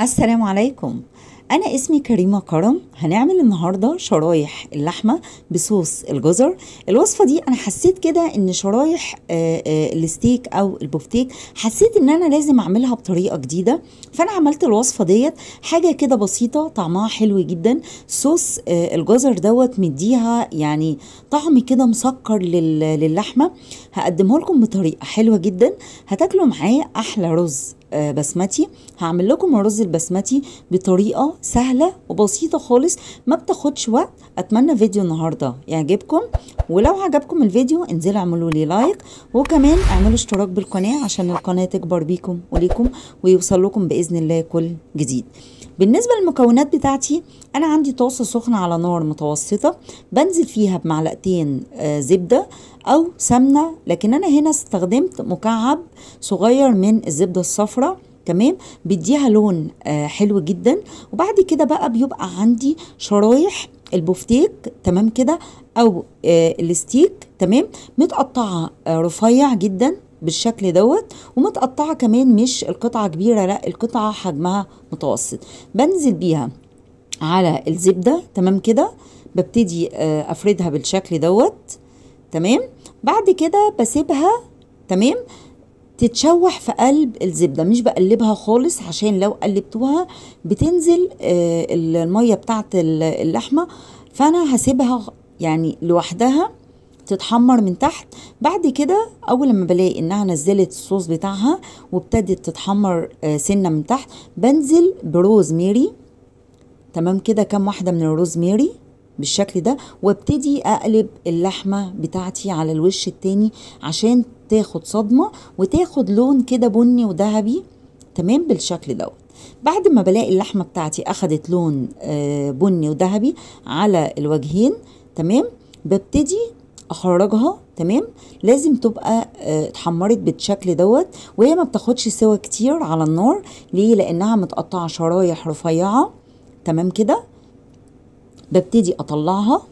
السلام عليكم أنا اسمي كريمة كرم هنعمل النهاردة شرايح اللحمة بصوص الجزر الوصفة دي أنا حسيت كده إن شرايح آه، آه، الستيك أو البوفتيك حسيت إن أنا لازم أعملها بطريقة جديدة فأنا عملت الوصفة ديت حاجة كده بسيطة طعمها حلو جدا صوص آه، الجزر دوت مديها يعني طعم كده مسكر للحمة هقدمه لكم بطريقة حلوة جدا هتاكلوا معاه أحلى رز بسمتي هعمل لكم الرز البسمتي بطريقه سهلة وبسيطة خالص ما بتاخدش وقت اتمنى فيديو النهاردة يعجبكم ولو عجبكم الفيديو انزلوا اعملوا لي لايك وكمان اعملوا اشتراك بالقناة عشان القناة تكبر بيكم وليكم ويوصل لكم باذن الله كل جديد بالنسبة للمكونات بتاعتي انا عندي طاسة سخنة على نار متوسطة بنزل فيها بمعلقتين آه، زبدة او سمنة لكن انا هنا استخدمت مكعب صغير من الزبدة الصفراء تمام بيديها لون آه حلو جدا وبعد كده بقى بيبقى عندي شرايح البوفتيك تمام كده او آه الستيك تمام متقطعه آه رفيع جدا بالشكل دوت ومتقطعه كمان مش القطعه كبيره لا القطعه حجمها متوسط بنزل بيها على الزبده تمام كده ببتدي آه افردها بالشكل دوت تمام بعد كده بسيبها تمام تتشوح في قلب الزبدة مش بقلبها خالص عشان لو قلبتوها بتنزل آه، المية بتاعت اللحمة فأنا هسيبها يعني لوحدها تتحمر من تحت بعد كده اول ما بلاقي انها نزلت الصوص بتاعها وابتدت تتحمر آه، سنه من تحت بنزل بروز ميري تمام كده كام واحده من الروز ميري بالشكل ده وابتدي اقلب اللحمه بتاعتي على الوش التاني عشان تاخد صدمه وتاخد لون كده بني وذهبي تمام بالشكل دوت بعد ما بلاقي اللحمه بتاعتي اخدت لون آه، بني وذهبي على الوجهين تمام ببتدي اخرجها تمام لازم تبقى آه، اتحمرت بالشكل دوت وهي ما بتاخدش سوا كتير على النار ليه لانها متقطعه شرايح رفيعه تمام كده ببتدي اطلعها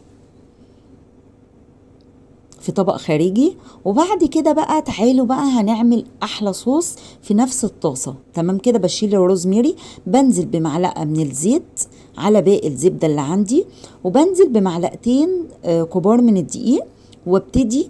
في طبق خارجي وبعد كده بقى تعالوا بقى هنعمل احلى صوص في نفس الطاسه تمام كده بشيل الروزميري بنزل بمعلقه من الزيت على باقي الزبده اللي عندي وبنزل بمعلقتين آه، كبار من الدقيق وابتدي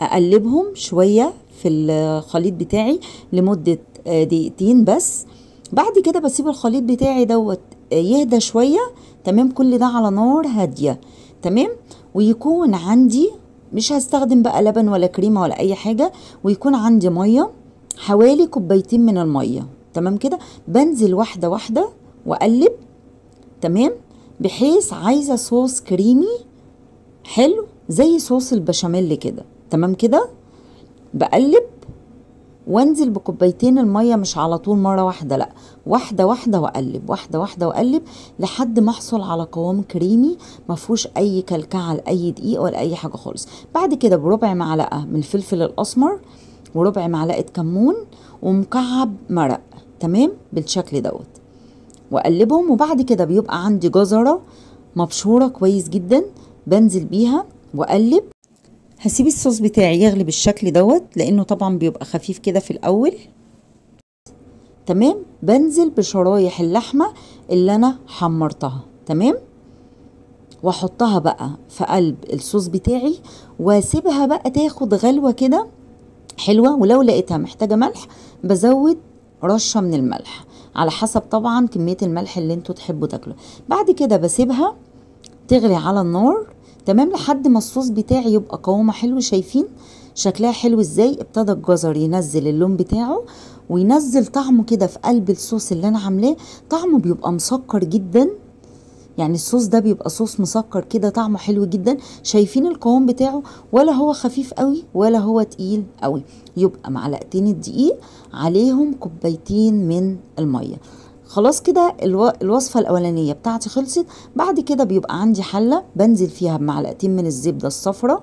اقلبهم شويه في الخليط بتاعي لمده آه، دقيقتين بس بعد كده بسيب الخليط بتاعي دوت يهدى شوية تمام كل ده على نار هادية تمام ويكون عندي مش هستخدم بقى لبن ولا كريمة ولا أي حاجة ويكون عندي مية حوالي كوبايتين من المية تمام كده بنزل واحدة واحدة وأقلب تمام بحيث عايزة صوص كريمي حلو زي صوص البشاميل كده تمام كده بقلب وانزل بكوبايتين الميه مش على طول مره واحده لا واحده واحده واقلب واحده واحده واقلب لحد ما احصل على قوام كريمي ما فيهوش اي كلكعه لاي دقيق ولا اي حاجه خالص بعد كده بربع معلقه من الفلفل الاسمر وربع معلقه كمون ومكعب مرق تمام بالشكل دوت واقلبهم وبعد كده بيبقى عندي جزره مبشوره كويس جدا بنزل بيها واقلب هسيب الصوص بتاعي يغلي بالشكل دوت لانه طبعا بيبقى خفيف كده في الاول تمام بنزل بشرايح اللحمه اللي انا حمرتها تمام واحطها بقى في قلب الصوص بتاعي واسيبها بقى تاخد غلوه كده حلوه ولو لقيتها محتاجه ملح بزود رشه من الملح على حسب طبعا كميه الملح اللي انتوا تحبوا تاكلوا بعد كده بسيبها تغلي على النار تمام لحد ما الصوص بتاعي يبقى قوامه حلو شايفين شكلها حلو ازاي ابتدى الجزر ينزل اللون بتاعه وينزل طعمه كده في قلب الصوص اللي انا عاملاه طعمه بيبقى مسكر جدا يعني الصوص ده بيبقى صوص مسكر كده طعمه حلو جدا شايفين القوام بتاعه ولا هو خفيف قوي ولا هو تقيل قوي يبقى معلقتين الدقيق عليهم كوبايتين من الميه خلاص كده الو... الوصفة الأولانية بتاعتي خلصت بعد كده بيبقى عندي حلة بنزل فيها بمعلقتين من الزبدة الصفراء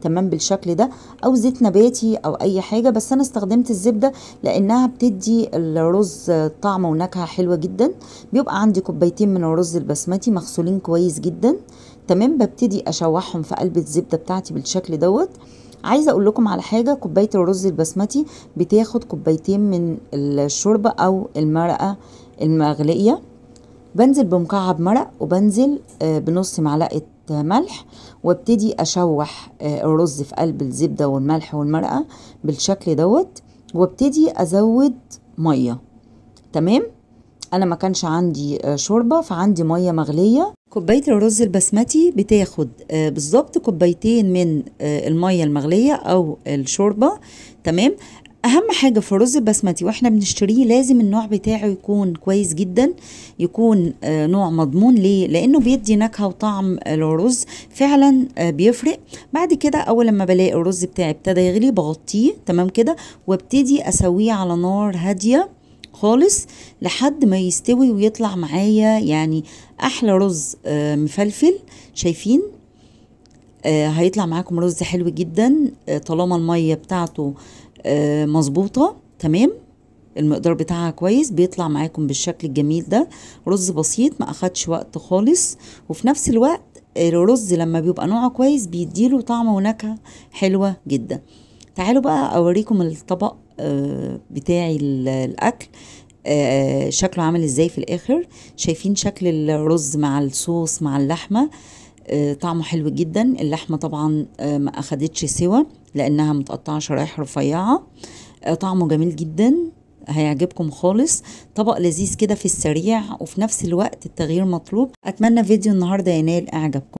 تمام بالشكل ده او زيت نباتي او اي حاجة بس انا استخدمت الزبدة لانها بتدي الرز طعم ونكهة حلوة جدا بيبقى عندي كوبايتين من الرز البسمتي مغسولين كويس جدا تمام ببتدي اشوحهم في قلب الزبدة بتاعتي بالشكل دوت عايزه اقول لكم على حاجه كوبايه الرز البسمتي بتاخد كوبايتين من الشوربه او المرقه المغلية بنزل بمكعب مرق وبنزل آه، بنص معلقة ملح وابتدي اشوح آه، الرز في قلب الزبدة والملح والمرقة بالشكل دوت وابتدي ازود مية تمام انا ما كانش عندي آه، شوربة فعندي مية مغلية كوباية الرز البسمتي بتاخد بالظبط كوبايتين من المية المغلية او الشوربة تمام اهم حاجه في الرز البسمتي واحنا بنشتريه لازم النوع بتاعه يكون كويس جدا يكون آه، نوع مضمون ليه لانه بيدي نكهه وطعم للرز فعلا آه، بيفرق بعد كده اول لما بلاقي الرز بتاعي ابتدى يغلي بغطيه تمام كده وابتدي اسويه على نار هاديه خالص لحد ما يستوي ويطلع معايا يعني احلى رز آه، مفلفل شايفين هيطلع معاكم رز حلو جدا طالما الميه بتاعته آه، مظبوطة تمام المقدار بتاعها كويس بيطلع معاكم بالشكل الجميل ده رز بسيط ما اخدش وقت خالص وفي نفس الوقت الرز لما بيبقى نوعه كويس بيديله طعم ونكهة حلوة جدا تعالوا بقى اوريكم الطبق آه، بتاعي الاكل آه، شكله عامل ازاي في الاخر شايفين شكل الرز مع الصوص مع اللحمة طعمه حلو جدا اللحمة طبعا ما اخدتش سوى لانها متقطعه شرايح رفيعه آه، طعمه جميل جدا هيعجبكم خالص طبق لذيذ كده في السريع وفي نفس الوقت التغيير مطلوب اتمنى فيديو النهارده ينال اعجابكم